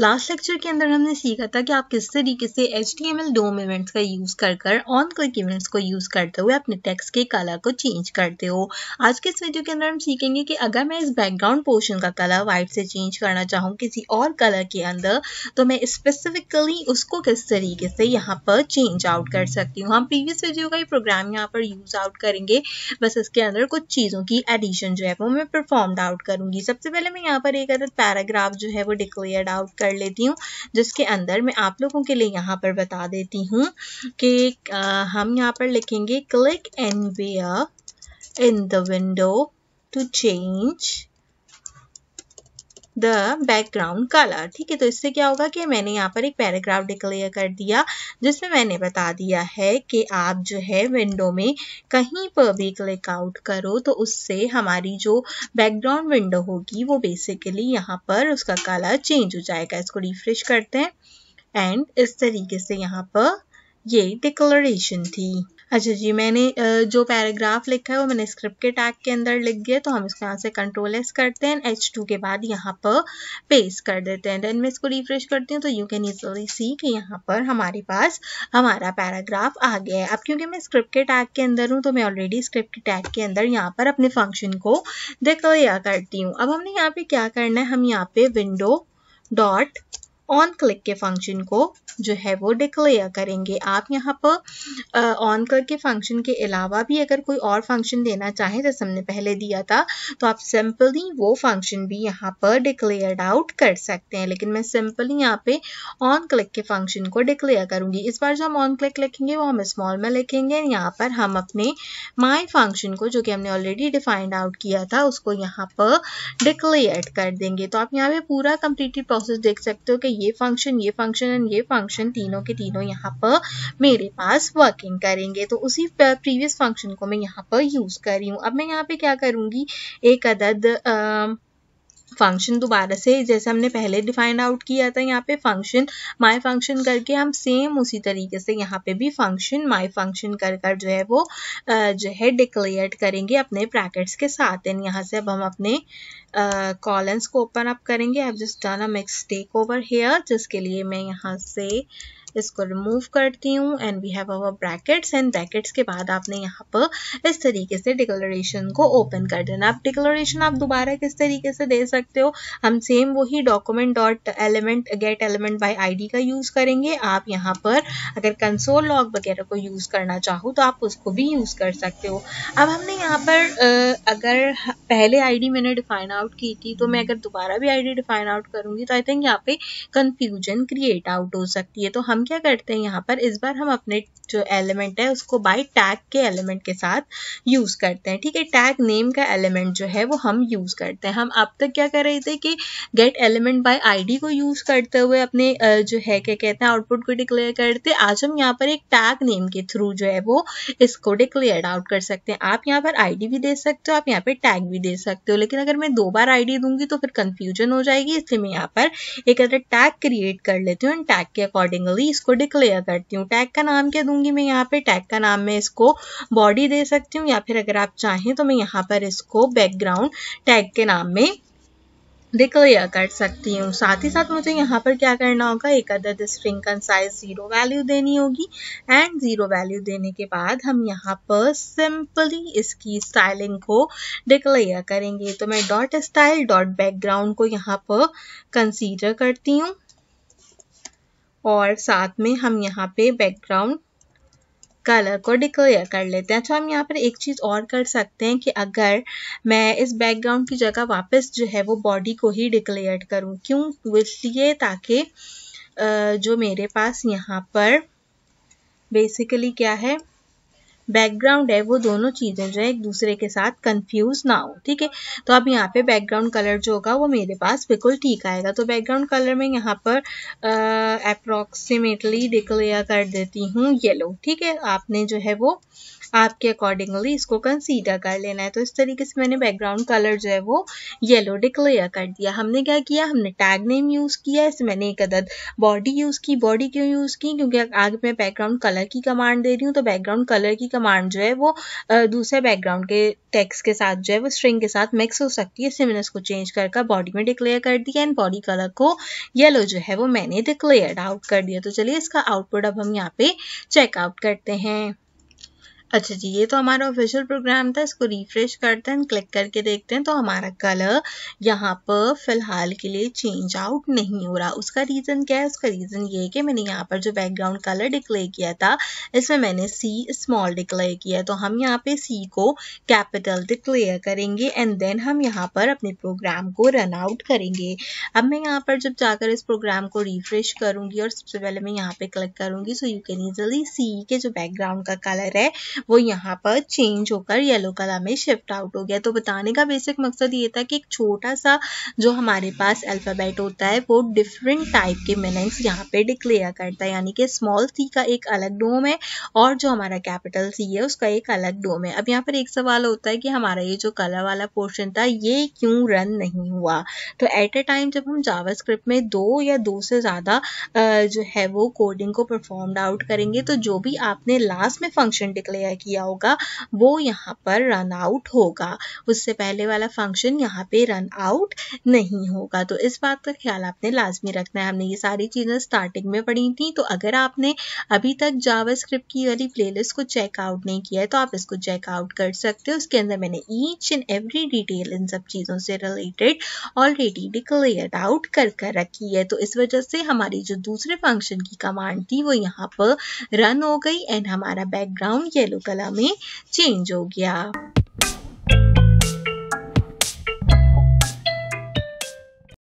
last lecture के अंदर हमने सीखा था कि आप किस तरीके से H T M L DOM events का यूज़ कर कर ऑन क्लिक इवेंट्स को यूज़ करते हुए अपने टेक्स्ट के कलर को चेंज करते हो आज के इस वीडियो के अंदर हम सीखेंगे कि अगर मैं इस बैकग्राउंड पोर्शन का कलर व्हाइट से चेंज करना चाहूँ किसी और कलर के अंदर तो मैं स्पेसिफिकली उसको किस तरीके से यहाँ पर चेंज आउट कर सकती हूँ हम प्रीवियस वीडियो का ही प्रोग्राम यहाँ पर यूज़ आउट करेंगे बस इसके अंदर कुछ चीज़ों की एडिशन जो है वो मैं परफॉर्म्ड आउट करूँगी सबसे पहले मैं यहाँ पर एक अदर पैराग्राफ जो है वो डिक्लेयर आउट कर कर लेती हूँ जिसके अंदर मैं आप लोगों के लिए यहाँ पर बता देती हूँ कि हम यहाँ पर लिखेंगे click and where in the window to change the background colour ठीक है तो इससे क्या होगा कि मैंने यहाँ पर एक पैराग्राफ डिक्लेयर कर दिया जिसमें मैंने बता दिया है कि आप जो है विंडो में कहीं पर भी क्लिक आउट करो तो उससे हमारी जो बैकग्राउंड विंडो होगी वो बेसिकली यहाँ पर उसका कलर चेंज हो जाएगा इसको रिफ्रेश करते हैं एंड इस तरीके से यहाँ पर ये डिक्लेरेशन थी अच्छा जी मैंने जो पैराग्राफ लिखा है वो मैंने स्क्रिप्ट के टैग के अंदर लिख दिया तो हम इसको यहाँ से कंट्रोल एस करते हैं एच टू के बाद यहाँ पर पेस्ट कर देते हैं देन मैं इसको रिफ्रेश करती हूँ तो यू कैन इजली सी कि यहाँ पर हमारे पास हमारा पैराग्राफ आ गया है अब क्योंकि मैं स्क्रिप्ट के टैग के अंदर हूँ तो मैं ऑलरेडी स्क्रिप्ट के टैग के अंदर यहाँ पर अपने फंक्शन को डिक्लेयर करती हूँ अब हमने यहाँ पर क्या करना है हम यहाँ पर विंडो डॉट ऑन क्लिक के फंक्शन को जो है वो डिक्लेयर करेंगे आप यहाँ पर ऑन क्लिक के फंक्शन के अलावा भी अगर कोई और फंक्शन देना चाहे जैसे हमने पहले दिया था तो आप सिंपली वो फंक्शन भी यहाँ पर डिक्लेयर आउट कर सकते हैं लेकिन मैं सिंपली यहाँ पे ऑन क्लिक के फंक्शन को डिक्लेयर करूँगी इस बार जो हम ऑन क्लिक लिखेंगे वो हम स्मॉल में लिखेंगे यहाँ पर हम अपने माई फंक्शन को जो कि हमने ऑलरेडी डिफाइंड आउट किया था उसको यहाँ पर डिक्लेयर कर देंगे तो आप यहाँ पे पूरा कंप्लीटली प्रोसेस देख सकते हो कि ये फंक्शन ये फंक्शन एंड ये फंक्शन तीनों के तीनों यहाँ पर मेरे पास वर्किंग करेंगे तो उसी प्रीवियस फंक्शन को मैं यहाँ पर यूज़ कर रही हूँ अब मैं यहाँ पे क्या करूँगी एक अदद आ, फंक्शन दोबारा से जैसे हमने पहले डिफाइंड आउट किया था यहाँ पे फंक्शन माई फंक्शन करके हम सेम उसी तरीके से यहाँ पे भी फंक्शन माई फंक्शन कर कर जो है वो जो है डिक्लेयर करेंगे अपने ब्रैकेट्स के साथ एंड यहाँ से अब हम अपने कॉलन्स को ओपन अप करेंगे I just done a mix take over here जिसके लिए मैं यहाँ से इसको रिमूव करती हूँ and we have our brackets and brackets के बाद आपने यहाँ पर इस तरीके से डिक्लोरेशन को ओपन कर देना आप डिक्लोरेशन आप दोबारा किस तरीके से दे सकते हो हम सेम वही document dot element get element by I का यूज़ करेंगे आप यहाँ पर अगर कंसोल लॉग वगैरह को यूज़ करना चाहो तो आप उसको भी यूज़ कर सकते हो अब हमने यहाँ पर अगर पहले आई मैंने डिफाइन आउट की थी तो मैं अगर दोबारा भी आई डिफाइन आउट करूँगी तो आई थिंक यहाँ पे कन्फ्यूजन क्रिएट आउट हो सकती है तो हम क्या करते हैं यहाँ पर इस बार हम अपने जो एलिमेंट है उसको बाई टैग के एलिमेंट के साथ यूज़ करते हैं ठीक है टैग नेम का एलिमेंट जो है वो हम यूज़ करते हैं हम अब तक क्या कर रहे थे कि गेट एलिमेंट बाई आईडी को यूज़ करते हुए अपने जो है क्या कहते हैं आउटपुट को डिक्लेयर करते आज हम यहाँ पर एक टैग नेम के थ्रू जो है वो इसको डिक्लेयर आउट कर सकते हैं आप यहाँ पर आई भी दे सकते हो आप यहाँ पर टैग भी दे सकते हो लेकिन अगर मैं दो बार आई दूंगी तो फिर कंफ्यूजन हो जाएगी इसलिए मैं यहाँ पर एक अगर टैग क्रिएट कर लेती हूँ टैग के अकॉर्डिंगली बॉडी इसको डिक्लेयर करती हूँ टैग का नाम क्या दूंगी मैं यहाँ पे टैग का नाम मैं इसको बॉडी दे सकती हूँ या फिर अगर आप चाहें तो मैं यहाँ पर इसको बैकग्राउंड टैग के नाम में डिक्लेयर कर सकती हूँ साथ ही साथ मुझे यहाँ पर क्या करना होगा एक अदद स्ट्रिंग का साइज जीरो वैल्यू देनी होगी एंड जीरो वैल्यू देने के बाद हम यहाँ पर सिंपली इसकी स्टाइलिंग को डिक्लेयर करेंगे तो मैं डॉट स्टाइल डॉट बैकग्राउंड को यहाँ पर कंसीडर करती हूँ और साथ में हम यहाँ पे बैकग्राउंड कलर को डिक्लेयर कर लेते हैं तो हम यहाँ पर एक चीज़ और कर सकते हैं कि अगर मैं इस बैकग्राउंड की जगह वापस जो है वो बॉडी को ही डिक्लेयर करूँ क्यों इसलिए ताकि जो मेरे पास यहाँ पर बेसिकली क्या है बैकग्राउंड है वो दोनों चीज़ें जो है एक दूसरे के साथ कंफ्यूज ना हो ठीक है तो अब यहाँ पे बैकग्राउंड कलर जो होगा वो मेरे पास बिल्कुल ठीक आएगा तो बैकग्राउंड कलर में यहाँ पर अप्रॉक्सीमेटली डिक्लेयर कर देती हूँ येलो ठीक है आपने जो है वो आपके अकॉर्डिंगली इसको कंसीडर कर लेना है तो इस तरीके से मैंने बैकग्राउंड कलर जो है वो येलो डिक्लेयर कर दिया हमने क्या किया हमने टैग नेम यूज़ किया इसमें मैंने एक अदद बॉडी यूज़ की बॉडी क्यों यूज़ की क्योंकि आगे मैं बैकग्राउंड कलर की कमांड दे रही हूँ तो बैकग्राउंड कलर की कमांड जो है वो दूसरे बैकग्राउंड के टेक्स के साथ जो है वो स्ट्रिंग के साथ मिक्स हो सकती है इसलिए मैंने उसको चेंज कर बॉडी में डिक्लेयर कर दिया एंड बॉडी कलर को येलो जो है वो मैंने डिक्लेयर आउट कर दिया तो चलिए इसका आउटपुट अब हम यहाँ पे चेकआउट करते हैं अच्छा जी ये तो हमारा ऑफिशियल प्रोग्राम था इसको रिफ्रेश करते हैं क्लिक करके देखते हैं तो हमारा कलर यहाँ पर फिलहाल के लिए चेंज आउट नहीं हो रहा उसका रीज़न क्या है उसका रीज़न ये है कि मैंने यहाँ पर जो बैकग्राउंड कलर डिक्लेयर किया था इसमें मैंने सी स्मॉल डिक्लेयर किया तो हम यहाँ पे सी को कैपिटल डिक्लेयर करेंगे एंड देन हम यहाँ पर अपने प्रोग्राम को रन आउट करेंगे अब मैं यहाँ पर जब जाकर इस प्रोग्राम को रिफ्रेश करूँगी और सबसे पहले मैं यहाँ पर क्लिक करूँगी so you can easily see के जो बैकग्राउंड का कलर है वो यहाँ पर चेंज होकर येलो कलर में शिफ्ट आउट हो गया तो बताने का बेसिक मकसद ये था कि एक छोटा सा जो हमारे पास अल्फ़ाबेट होता है वो डिफरेंट टाइप के मीनिंग्स यहाँ पे डिक्लेयर करता है यानी कि स्मॉल सी का एक अलग डोम है और जो हमारा कैपिटल सी है उसका एक अलग डोम है अब यहाँ पर एक सवाल होता है कि हमारा ये जो कलर वाला पोर्शन था ये क्यों रन नहीं हुआ तो एट ए टाइम जब हम जावास्क्रिप्ट में दो या दो से ज़्यादा जो है वो कोडिंग को परफॉर्म आउट करेंगे तो जो भी आपने लास्ट में फंक्शन डिक्लेयर तय किया होगा वो यहाँ पर रन आउट होगा उससे पहले वाला फंक्शन यहाँ पे रन आउट नहीं होगा तो इस बात का ख्याल आपने लाजमी रखना है हमने ये सारी चीज़ें स्टार्टिंग में पढ़ी थी तो अगर आपने अभी तक जावा स्क्रिप्ट की वाली प्लेलिस्ट को चेकआउट नहीं किया है तो आप इसको चेकआउट कर सकते हो उसके अंदर मैंने ईच एंड एवरी डिटेल इन सब चीज़ों से रिलेटेड ऑलरेडी डिक्लेयर आउट कर कर रखी है तो इस वजह से हमारी जो दूसरे फंक्शन की कमांड थी वो यहाँ पर रन हो गई एंड हमारा बैकग्राउंड येलो वास्तुकला में चेंज हो गया